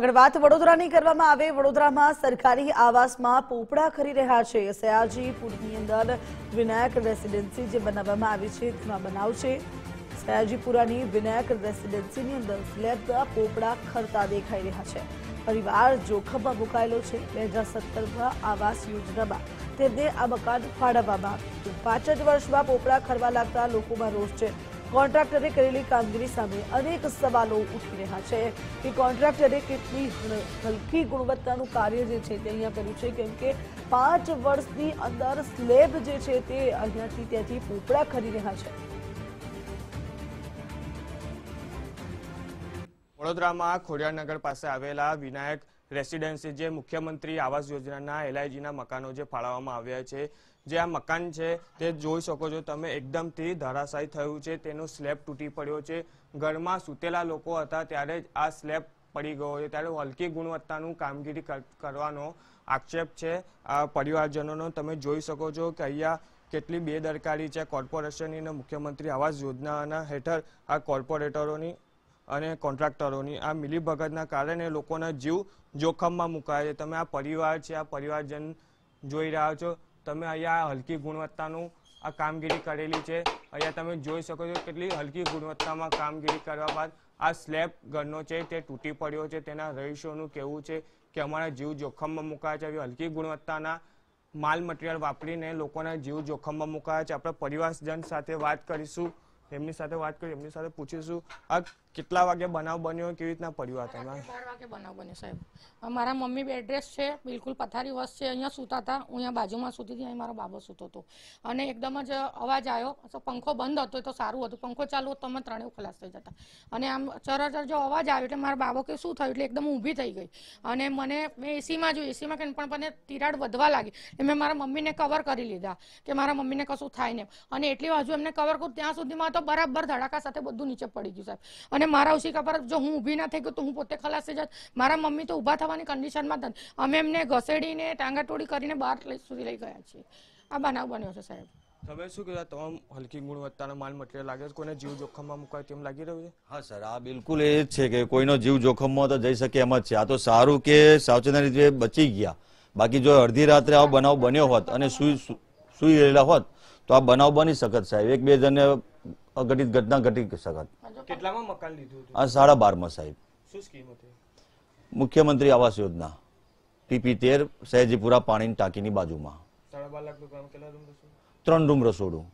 આગળ વાત વડોદરાની કરવામાં આવે વડોદરામાં સરકારી આવાસમાં પોપડા ખરી રહ્યા છે સયાજીપુરની અંદર વિનાયક રેસિડેન્સી જે બનાવવામાં આવી છે તેમાં બનાવ છે સયાજીપુરાની વિનાયક રેસિડેન્સીની અંદર ફ્લેટ પોપડા ખરતા દેખાઈ રહ્યા છે પરિવાર જોખમમાં મુકાયેલો છે બે હજાર સત્તરમાં આવાસ યોજનામાં તેમને આ મકાન ફાળવવામાં આવ્યું પાંચ જ વર્ષમાં પોપડા ખરવા લાગતા લોકોમાં રોષ છે કોન્ટ્રાક્ટરે કરેલી કામગીરી સામે અનેક સવાલો ઉઠી રહ્યા છે કે કોન્ટ્રાક્ટરે કેટલી હલકી ગુણવત્તાનું કાર્ય જે છે તે અહીંયા કર્યું છે કેમ કે પાંચ વર્ષની અંદર સ્લેબ જે છે તે અહીંયાથી ત્યાંથી પોપડા ખરી રહ્યા છે વડોદરામાં ખોડિયાનગર પાસે આવેલા વિનાયક રેસિડેન્સી જે મુખ્યમંત્રી આવાસ યોજનાના એલઆઈજીના મકાનો જે ફાળવવામાં આવ્યા છે જે આ મકાન છે તે જોઈ શકો છો તમે એકદમથી ધરાશાયી થયું છે તેનો સ્લેબ તૂટી પડ્યો છે ઘરમાં સૂતેલા લોકો હતા ત્યારે જ આ સ્લેબ પડી ગયો છે ત્યારે હલકી ગુણવત્તાનું કામગીરી કરવાનો આક્ષેપ છે આ પરિવારજનોનો તમે જોઈ શકો છો કે અહીંયા કેટલી બેદરકારી છે કોર્પોરેશનની અને મુખ્યમંત્રી આવાસ યોજનાના હેઠળ આ કોર્પોરેટરોની અને કોન્ટ્રાક્ટરોની આ મિલીભગતના કારણે લોકોના જીવ જોખમમાં મુકાય છે તમે આ પરિવાર છે આ પરિવારજન જોઈ રહ્યા છો તમે અહીંયા હલકી ગુણવત્તાનું આ કામગીરી કરેલી છે અહીંયા તમે જોઈ શકો છો કેટલી હલકી ગુણવત્તામાં કામગીરી કરવા બાદ આ સ્લેબ ઘરનો છે તે તૂટી પડ્યો છે તેના રહીશોનું કહેવું છે કે અમારા જીવ જોખમમાં મુકાયા છે આવી હલકી ગુણવત્તાના માલ મટીરિયલ વાપરીને લોકોના જીવ જોખમમાં મુકાયા છે આપણે પરિવારજન સાથે વાત કરીશું એમની સાથે વાત કરી એમની સાથે પૂછીશું આ કેટલા વાગે બનાવ બન્યો કેવી રીતના પડ્યું હતા તમે બાર વાગે બનાવ બન્યો સાહેબ મારા મમ્મી બેડ્રેસ છે બિલકુલ પથારી વસ છે અહીંયા સૂતા હતા હું અહીંયા બાજુમાં સૂતી હતી અહીં મારો બાબો સૂતો હતો અને એકદમ જ અવાજ આવ્યો તો પંખો બંધ હતો તો સારું હતું પંખો ચાલુ હતો અમે ત્રણેય ખલાસ થઈ જતા અને આમ ચરચર જો અવાજ આવ્યો એટલે મારા બાબો કે શું થયું એટલે એકદમ ઊભી થઈ ગઈ અને મને મેં એસીમાં જોયું એસીમાં કે પણ મને તિરાડ વધવા લાગી એ મેં મારા મમ્મીને કવર કરી લીધા કે મારા મમ્મીને કશું થાય નહીં અને એટલી બાજુ એમને કવર કરું ત્યાં સુધીમાં તો બરાબર ધડાકા સાથે બધું નીચે પડી ગયું સાહેબ અને મારા ઉશિકા પર જો હું ઊભી ના થઈ ગયો તો હું પોતે ખલાસી થઈ જાત મારા મમ્મી તો ઊભા થવાની કન્ડિશનમાં જ અમે એમને ઘસેડીને ટાંગાટોડી કરીને બહાર સુધી લઈ ગયા છીએ આ બનાવ બન્યો છે સાહેબ તમે શું કહેતા તમામ હલકી ગુણવત્તાનો માલ મટીરિયલ લાગે છે કોઈને જીવ જોખમમાં મુકાય તેમ લાગી રહ્યું છે હા સર આ બિલકુલ એ જ છે કે કોઈનો જીવ જોખમમાં તો જઈ શકે એમ જ છે આ તો સારું કે સાવચેતી રીતે બચી ગયા બાકી જો અડધી રાત્રે આવો બનાવ બન્યો હોત અને સુઈ સુઈ રહેલા હોત તો આ બનાવ બની શકત સાહેબ એક બે જણને અઘટિત ઘટના ઘટી શકત કેટલામાં મકાન લીધું હતું આ સાડા બારમાં સાહેબ શું સ્કીમ હતી મુખ્યમંત્રી આવાસ યોજના પીપી તેર સહેજીપુરા પાણીની ટાંકીની બાજુમાં સાડા બાર લાખ રૂપિયા કેટલા રૂમ ત્રણ રૂમ રસોડું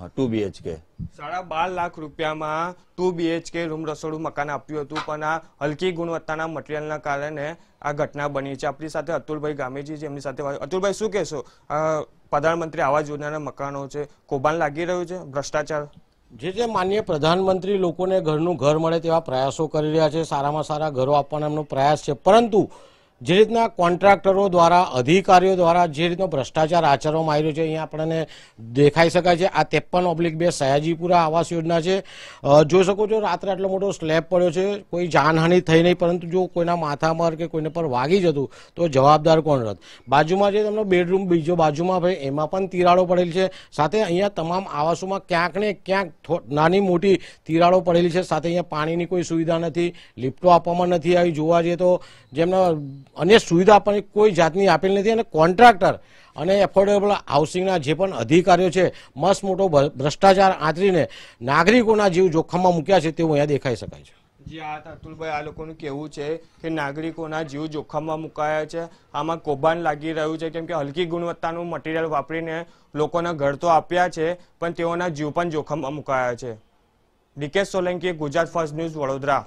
હા ટુ બીએચકે સાડા બાર લાખ રૂપિયામાં ટુ બીએચકે રૂમ રસોડું મકાન આપ્યું હતું પણ આ હલકી ગુણવત્તાના મટીરિયલના કારણે આ ઘટના બની છે આપણી સાથે અતુલભાઈ ગામેજી છે એમની સાથે અતુલભાઈ શું કહેશો પ્રધાનમંત્રી આવાસ યોજનાના મકાનો છે કૌભાંડ લાગી રહ્યું છે ભ્રષ્ટાચાર જે જે માન્ય પ્રધાનમંત્રી લોકોને ઘરનું ઘર મળે તેવા પ્રયાસો કરી રહ્યા છે સારામાં સારા ઘરો આપવાનો એમનો પ્રયાસ છે પરંતુ જે રીતના કોન્ટ્રાક્ટરો દ્વારા અધિકારીઓ દ્વારા જે રીતનો ભ્રષ્ટાચાર આચરવામાં આવી છે અહીંયા આપણને દેખાઈ શકાય છે આ તેપન ઓબ્લિક બે સયાજીપુરા આવાસ યોજના છે જોઈ શકો છો રાત્રે આટલો મોટો સ્લેબ પડ્યો છે કોઈ જાનહાનિ થઈ નહીં પરંતુ જો કોઈના માથામાં કે કોઈને પર વાગી જતું તો જવાબદાર કોણ રત બાજુમાં જે તમને બેડરૂમ બીજો બાજુમાં ભાઈ એમાં પણ તિરાડો પડેલી છે સાથે અહીંયા તમામ આવાસોમાં ક્યાંક ને ક્યાંક નાની મોટી તિરાડો પડેલી છે સાથે અહીંયા પાણીની કોઈ સુવિધા નથી લિફ્ટો આપવામાં નથી આવી જોવા જઈએ તો જેમના અને સુવિધા પણ કોઈ જાતની આપેલી નથી અને કોન્ટ્રાક્ટર અને એફોર્ડેબલ હાઉસિંગના જે પણ અધિકારીઓ છે મસ્ત મોટો ભ્રષ્ટાચાર આંતરીને નાગરિકોના જીવ જોખમમાં મૂક્યા છે તેવું અહીંયા દેખાઈ શકાય છે જી આ અતુલભાઈ આ લોકોનું કહેવું છે કે નાગરિકોના જીવ જોખમમાં મુકાયા છે આમાં કૌભાંડ લાગી રહ્યું છે કેમ કે હલકી ગુણવત્તાનું મટીરિયલ વાપરીને લોકોના ઘર તો આપ્યા છે પણ તેઓના જીવ પણ જોખમમાં મુકાયા છે DK Solanki Gujarat first news Vadodara